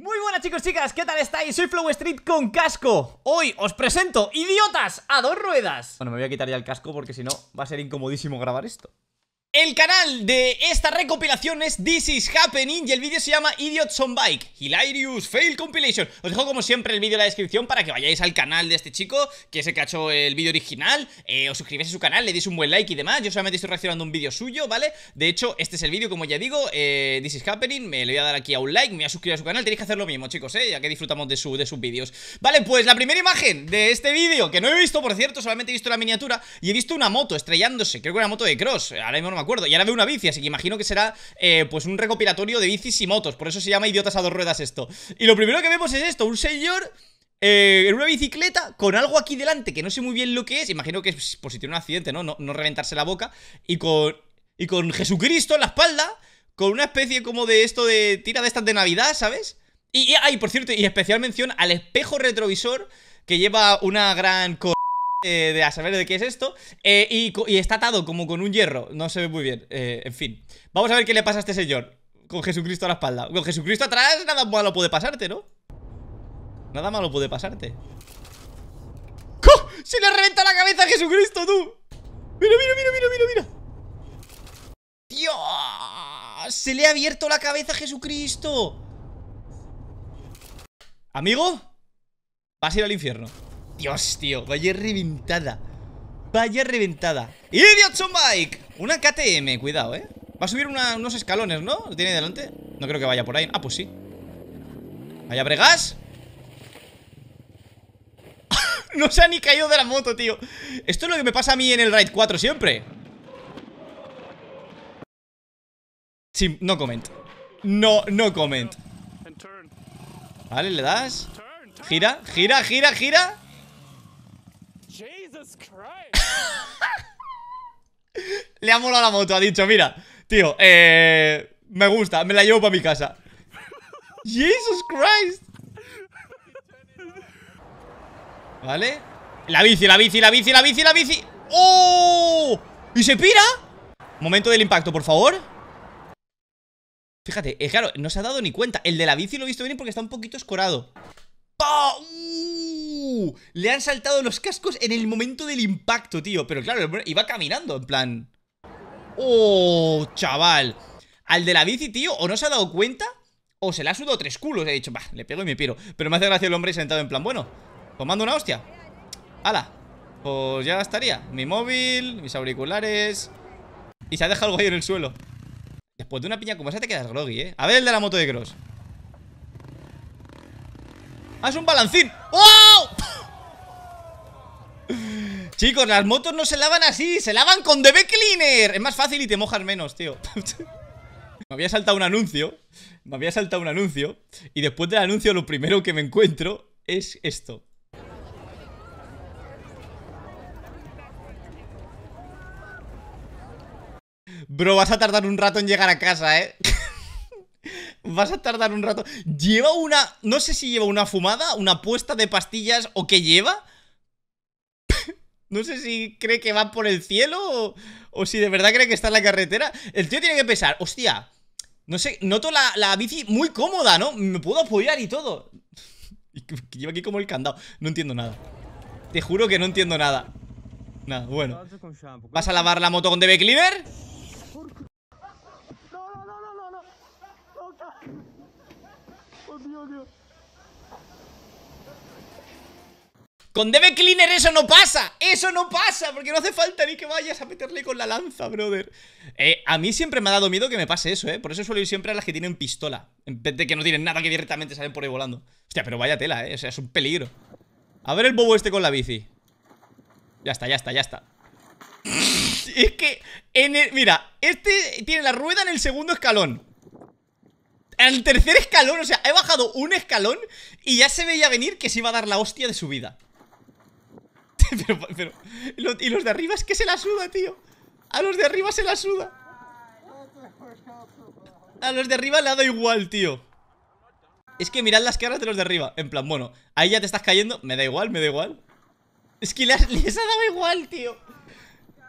Muy buenas chicos chicas, ¿qué tal estáis? Soy Flow Street con casco Hoy os presento, idiotas, a dos ruedas Bueno, me voy a quitar ya el casco porque si no va a ser incomodísimo grabar esto el canal de esta recopilación es This is Happening y el vídeo se llama Idiots on Bike Hilarious Fail Compilation Os dejo como siempre el vídeo en la descripción para que vayáis al canal de este chico Que se cachó el vídeo original eh, Os suscribís a su canal, le deis un buen like y demás Yo solamente estoy reaccionando a un vídeo suyo, ¿vale? De hecho, este es el vídeo, como ya digo eh, This is Happening, me le voy a dar aquí a un like Me voy a suscribir a su canal, tenéis que hacer lo mismo chicos, ¿eh? Ya que disfrutamos de, de sus vídeos Vale, pues la primera imagen de este vídeo Que no he visto, por cierto, solamente he visto la miniatura Y he visto una moto estrellándose, creo que una moto de cross Ahora mismo acuerdo. Y ahora veo una bici, así que imagino que será eh, pues un recopilatorio de bicis y motos. Por eso se llama Idiotas a dos ruedas esto. Y lo primero que vemos es esto, un señor... Eh, en una bicicleta con algo aquí delante que no sé muy bien lo que es, imagino que es por si tiene un accidente, ¿no? No, reventarse la boca y con, y con Jesucristo en la espalda, con una especie como de esto de tira de estas de Navidad, ¿sabes? Y, hay, por cierto, y especial mención al espejo retrovisor que lleva una gran... Eh, de a saber de qué es esto eh, y, está atado como con un hierro No se ve muy bien, eh, en fin Vamos a ver qué le pasa a este señor Con Jesucristo a la espalda Con Jesucristo atrás nada malo puede pasarte, ¿no? Nada malo puede pasarte ¡Se le reventa la cabeza a Jesucristo, tú! ¡Mira, mira, mira, mira, mira, mira! ¡Dios! ¡Se le ha abierto la cabeza a Jesucristo! Amigo Vas a ir al infierno Dios, tío, vaya reventada Vaya reventada ¡Idiot on Una KTM, cuidado, eh Va a subir unos escalones, ¿no? ¿Lo tiene delante? No creo que vaya por ahí Ah, pues sí ¿Vaya bregas? no se ha ni caído de la moto, tío Esto es lo que me pasa a mí en el Ride 4 siempre Sí, no comento No, no comento Vale, le das Gira, gira, gira, gira Le ha molado la moto, ha dicho, mira, tío, eh, me gusta, me la llevo para mi casa. Jesus Christ. ¿Vale? La bici, la bici, la bici, la bici, la bici. ¡Oh! ¿Y se pira? Momento del impacto, por favor. Fíjate, es claro, no se ha dado ni cuenta. El de la bici lo he visto bien porque está un poquito escorado. ¡Pum! Le han saltado los cascos en el momento del impacto, tío. Pero claro, iba caminando, en plan... ¡Oh, chaval! Al de la bici, tío, o no se ha dado cuenta o se le ha sudado tres culos. He dicho, bah, le pego y me piro. Pero me hace gracia el hombre sentado en plan, bueno, tomando pues una hostia. ¡Hala! Pues ya estaría. Mi móvil, mis auriculares... Y se ha dejado algo ahí en el suelo. Después de una piña como esa te quedas groggy, ¿eh? A ver el de la moto de cross. ¡Haz ¡Ah, un balancín! ¡Oh! Chicos, las motos no se lavan así Se lavan con DB Cleaner Es más fácil y te mojas menos, tío Me había saltado un anuncio Me había saltado un anuncio Y después del anuncio lo primero que me encuentro Es esto Bro, vas a tardar un rato en llegar a casa, ¿eh? vas a tardar un rato. Lleva una... No sé si lleva una fumada, una puesta de pastillas o qué lleva. No sé si cree que va por el cielo o, si de verdad cree que está en la carretera. El tío tiene que pesar, hostia, no sé, noto la, la bici muy cómoda, ¿no? Me puedo apoyar y todo. Lleva aquí como el candado. No entiendo nada. Te juro que no entiendo nada. Nada, bueno. ¿Vas a lavar la moto con DB Cleaver? No, no, no, no, no. Con DB Cleaner eso no pasa, eso no pasa, porque no hace falta ni que vayas a meterle con la lanza, brother. Eh, a mí siempre me ha dado miedo que me pase eso, ¿eh? Por eso suelo ir siempre a las que tienen pistola, en vez de que no tienen nada que directamente salen por ahí volando. Hostia, pero vaya tela, ¿eh? O sea, es un peligro. A ver el bobo este con la bici. Ya está, ya está, ya está. es que, mira, este tiene la rueda en el segundo escalón. el tercer escalón, o sea, he bajado un escalón y ya se veía venir que se iba a dar la hostia de su vida. pero, ¿Y los de arriba es que se la suda, tío? A los de arriba se la suda. A los de arriba le ha dado igual, tío. Es que mirad las caras de los de arriba. En plan, bueno, ahí ya te estás cayendo. Me da igual, me da igual. Es que les, ha dado igual, tío.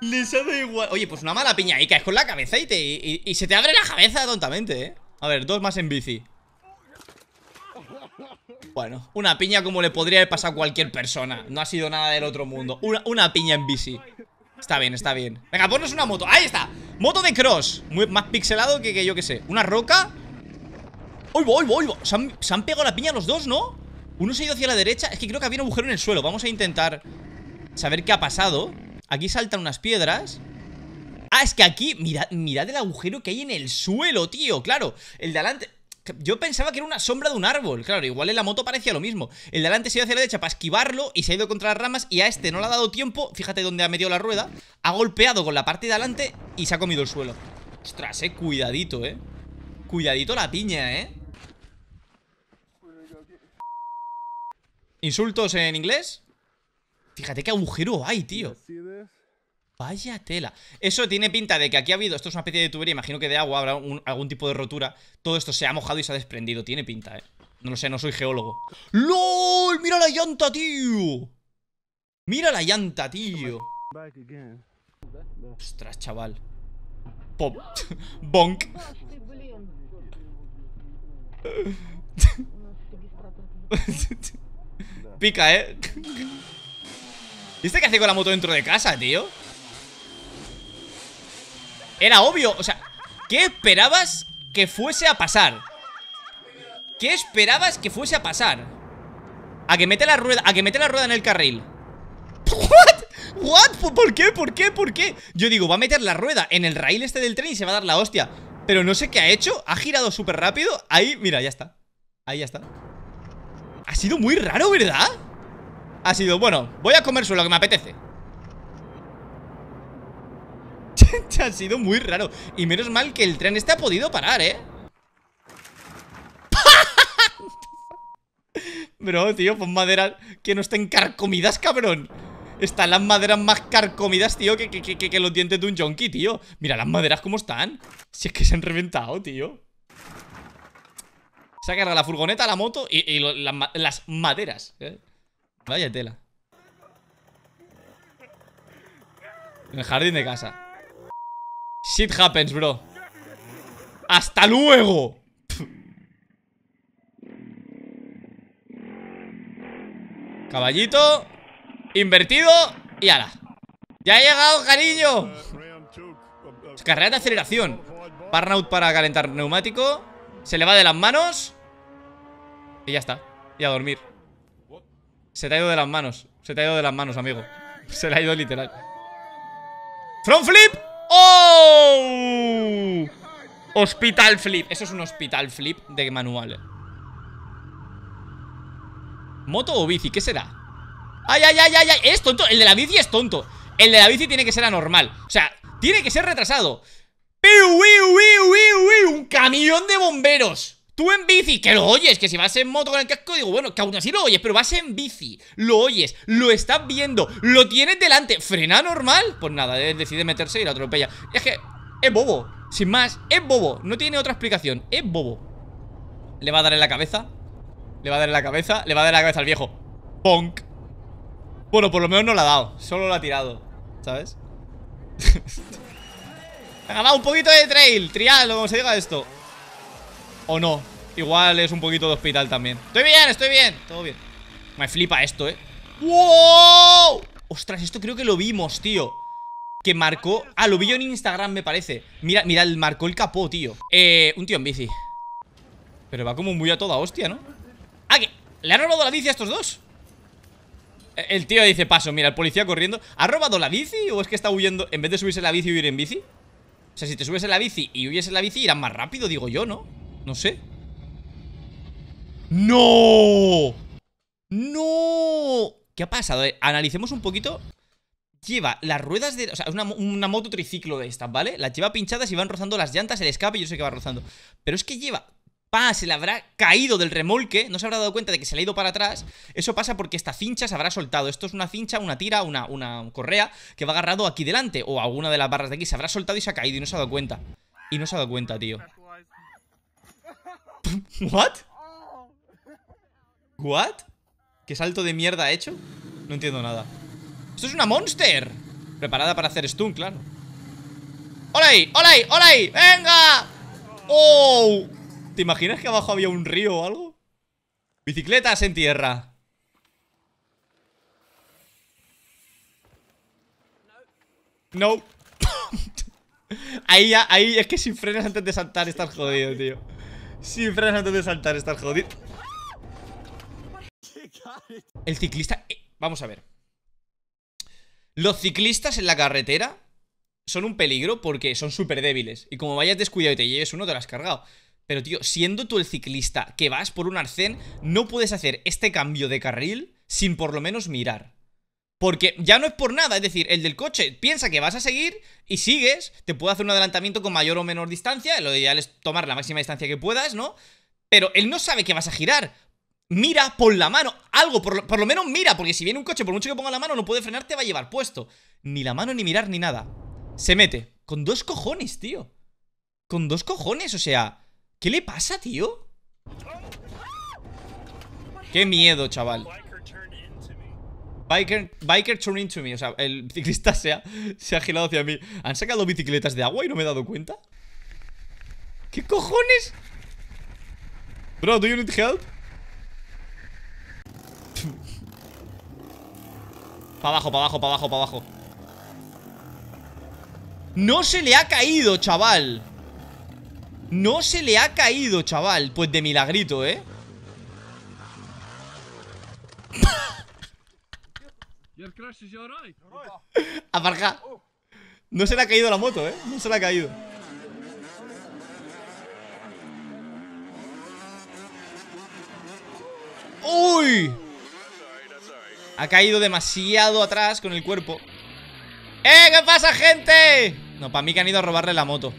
Les ha dado igual. Oye, pues una mala piña ahí caes con la cabeza y, te, y se te abre la cabeza tontamente, eh. A ver, dos más en bici. Bueno, una piña como le podría haber pasado a cualquier persona No ha sido nada del otro mundo Una, piña en bici Está bien, está bien Venga, ponnos una moto ¡Ahí está! Moto de cross Muy, Más pixelado que, yo que sé Una roca ¡Uy, voy, voy! Se han, se han pegado la piña los dos, ¿no? Uno se ha ido hacia la derecha Es que creo que había un agujero en el suelo Vamos a intentar saber qué ha pasado Aquí saltan unas piedras Ah, es que aquí, mirad, mirad el agujero que hay en el suelo, tío Claro, el de adelante yo pensaba que era una sombra de un árbol. Claro, igual en la moto parecía lo mismo. El delante se ha hacia la derecha para esquivarlo y se ha ido contra las ramas. Y a este no le ha dado tiempo. Fíjate dónde ha metido la rueda. Ha golpeado con la parte de adelante y se ha comido el suelo. Ostras, eh. Cuidadito, eh. Cuidadito la piña, eh. ¿Insultos en inglés? Fíjate qué agujero hay, tío. Vaya tela. Eso tiene pinta de que aquí ha habido, esto es una especie de tubería, imagino que de agua habrá algún tipo de rotura. Todo esto se ha mojado y se ha desprendido, tiene pinta, eh. No lo sé, no soy geólogo. ¡LOL! ¡Mira la llanta, tío! ¡Mira la llanta, tío! Ostras, chaval. Pop. Bonk. Pica, ¿eh? ¿Viste qué hace con la moto dentro de casa, tío? Era obvio, o sea ¿Qué esperabas que fuese a pasar? ¿Qué esperabas que fuese a pasar? A que mete la rueda A que mete la rueda en el carril ¿What? ¿What? ¿Por qué? ¿Por qué? ¿Por qué? Yo digo, va a meter la rueda en el rail este del tren y se va a dar la hostia Pero no sé qué ha hecho, ha girado súper rápido Ahí, mira, ya está Ahí ya está Ha sido muy raro, ¿verdad? Ha sido, bueno, voy a comer lo que me apetece ha sido muy raro Y menos mal que el tren este ha podido parar, ¿eh? Bro, tío, pon madera que no estén carcomidas, cabrón Están las maderas más carcomidas, tío, que, que, que, los dientes de un junkie, tío Mira las maderas cómo están Si es que se han reventado, tío Se ha la furgoneta, la moto y, las maderas ¿eh? Vaya tela En el jardín de casa Shit happens, bro ¡Hasta luego! Caballito Invertido Y ala ¡Ya ha llegado, cariño! Carrera de aceleración Burnout para calentar neumático Se le va de las manos Y ya está Y a dormir Se te ha ido de las manos Se te ha ido de las manos, amigo Se le ha ido literal Front flip Hospital flip. Eso es un hospital flip de manual. ¿Moto o bici? ¿Qué será? ¡Ay, ay, ay, ay! ay! Es tonto. El de la bici es tonto. El de la bici tiene que ser anormal. O sea, tiene que ser retrasado. un camión de bomberos! Tú en bici, que lo oyes, que si vas en moto con el casco, digo, bueno, que aún así lo oyes, pero vas en bici, lo oyes, lo estás viendo, lo tienes delante, frena normal. Pues nada, decide meterse y la atropella. Es que es bobo, sin más, es bobo, no tiene otra explicación, es bobo. Le va a dar en la cabeza, le va a dar en la cabeza, le va a dar en la cabeza al viejo. punk Bueno, por lo menos no la ha dado, solo la ha tirado, ¿sabes? Venga, va, un poquito de trail, trial, como se diga esto. O no Igual es un poquito de hospital también Estoy bien, estoy bien Todo bien Me flipa esto, eh ¡Wow! Ostras, esto creo que lo vimos, tío Que marcó... Ah, lo vi yo en Instagram, me parece Mira, mira, marcó el capó, tío Eh, un tío en bici Pero va como muy a toda hostia, ¿no? Ah, que... ¿Le han robado la bici a estos dos? Eh, el tío dice paso, mira, el policía corriendo ¿Ha robado la bici o es que está huyendo En vez de subirse la bici y huir en bici? O sea, si te subes en la bici y huyes en la bici Irán más rápido, digo yo, ¿no? No sé. ¡No! ¡No! ¿Qué ha pasado? Analicemos un poquito. Lleva las ruedas de... O sea, es una, moto triciclo de estas, ¿vale? Las lleva pinchadas y van rozando las llantas, el escape, yo sé que va rozando. Pero es que lleva... ¡Pah! Se le habrá caído del remolque, no se habrá dado cuenta de que se le ha ido para atrás. Eso pasa porque esta cincha se habrá soltado. Esto es una cincha, una tira, una, una correa que va agarrado aquí delante. O alguna de las barras de aquí se habrá soltado y se ha caído y no se ha dado cuenta. Y no se ha dado cuenta, tío. ¿What? ¿What? ¿Qué salto de mierda ha hecho? No entiendo nada ¡Esto es una monster! Preparada para hacer stun, claro ¡Hola ahí! ¡Hola ¡Venga! ¡Oh! ¿Te imaginas que abajo había un río o algo? Bicicletas en tierra No Ahí ahí es que si frenas antes de saltar estás jodido, tío sin frenas antes de saltar, estás jodido. El ciclista... Eh, vamos a ver. Los ciclistas en la carretera son un peligro porque son súper débiles. Y como vayas descuidado y te lleves uno, te lo has cargado. Pero, tío, siendo tú el ciclista que vas por un arcén, no puedes hacer este cambio de carril sin por lo menos mirar. Porque ya no es por nada, es decir, el del coche piensa que vas a seguir y sigues, te puede hacer un adelantamiento con mayor o menor distancia, lo ideal es tomar la máxima distancia que puedas, ¿no? Pero él no sabe que vas a girar. Mira por la mano, algo, por lo, por lo menos mira, porque si viene un coche, por mucho que ponga la mano, no puede frenar, te va a llevar puesto. Ni la mano, ni mirar, ni nada. Se mete. Con dos cojones, tío. Con dos cojones, o sea, ¿qué le pasa, tío? Qué miedo, chaval. Biker, biker turning to me. O sea, el ciclista se ha, se ha girado hacia mí. ¿Han sacado bicicletas de agua y no me he dado cuenta? ¿Qué cojones? Bro, do you need help? Para abajo, para abajo, para abajo, para abajo No se le ha caído, chaval No se le ha caído, chaval Pues de milagrito, ¿eh? Aparca. No se le ha caído la moto, ¿eh? No se le ha caído. ¡Uy! Ha caído demasiado atrás con el cuerpo. ¡Eh! ¿Qué pasa, gente? No, para mí que han ido a robarle la moto.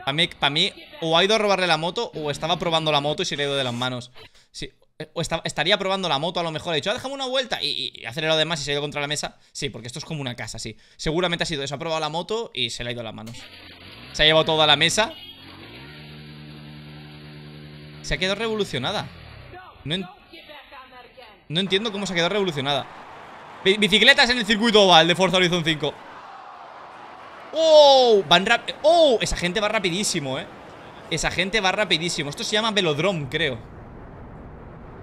Para mí, para mí, o ha ido a robarle la moto o estaba probando la moto y se le ha ido de las manos. Sí, eh, o estaría probando la moto a lo mejor, ha dicho, ah, déjame una vuelta y, ha acelerado de y se ha ido contra la mesa. Sí, porque esto es como una casa, sí. Seguramente ha sido eso, ha probado la moto y se le ha ido las manos. Se ha llevado toda la mesa. Se ha quedado revolucionada. No, entiendo cómo se ha quedado revolucionada. Bicicletas en el circuito oval de Forza Horizon 5. ¡Oh! Van rap ¡Oh! Esa gente va rapidísimo, ¿eh? Esa gente va rapidísimo. Esto se llama velodrome, creo.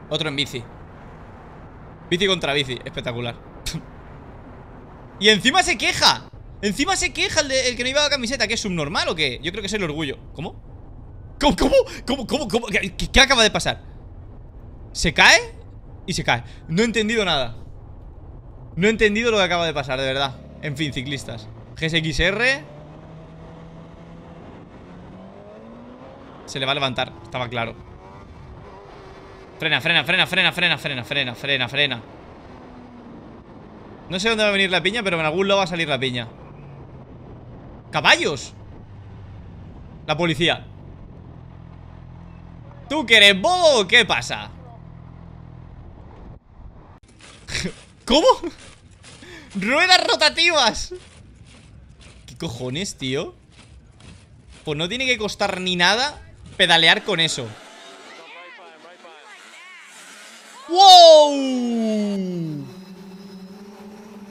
Otro en bici Bici contra bici, espectacular Y encima se queja Encima se queja el, de, el que no la camiseta ¿Que es subnormal o qué? Yo creo que es el orgullo ¿Cómo? ¿Cómo? ¿Cómo? ¿Cómo? ¿Cómo? cómo? ¿Qué, qué qué acaba de pasar? ¿Se cae? Y se cae No he entendido nada No he entendido lo que acaba de pasar, de verdad En fin, ciclistas GSXR Se le va a levantar, estaba claro Frena, frena, frena, frena, frena, frena, frena, frena, frena. No sé dónde va a venir la piña, pero en algún lado va a salir la piña. ¡Caballos! La policía. ¿Tú que eres bobo qué pasa? ¿Cómo? ¡Ruedas rotativas! ¿Qué cojones, tío? Pues no tiene que costar ni nada pedalear con eso. ¡Wow!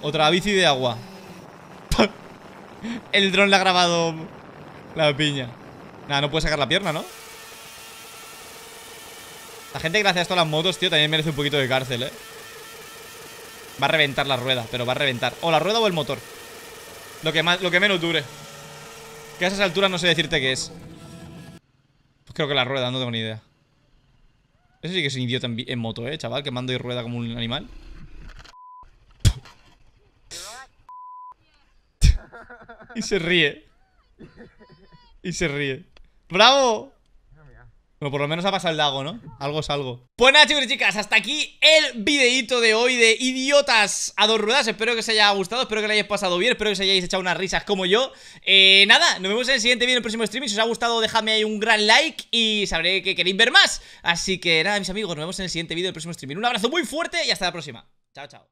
Otra bici de agua. El dron le ha grabado la piña. Nada, no puede sacar la pierna, ¿no? La gente que gracias a esto a las motos, tío, también merece un poquito de cárcel, ¿eh? Va a reventar la rueda, pero va a reventar. O la rueda o el motor. Lo que, más, lo que menos dure. Que a esas alturas no sé decirte qué es. Pues creo que la rueda, no tengo ni idea. Ese sí que es un idiota en, moto, eh, chaval, que mando y rueda como un animal. y se ríe. Y se ríe. ¡Bravo! Bueno, por lo menos ha pasado el lago, ¿no? Algo es algo. Pues nada, chicos y chicas, hasta aquí el videito de hoy de idiotas a dos ruedas. Espero que os haya gustado, espero que lo hayáis pasado bien, espero que os hayáis echado unas risas como yo. Eh, nada, nos vemos en el siguiente vídeo, en el próximo streaming. Si os ha gustado, dejadme ahí un gran like y sabré que queréis ver más. Así que nada, mis amigos, nos vemos en el siguiente vídeo, el próximo streaming. Un abrazo muy fuerte y hasta la próxima. Chao, chao.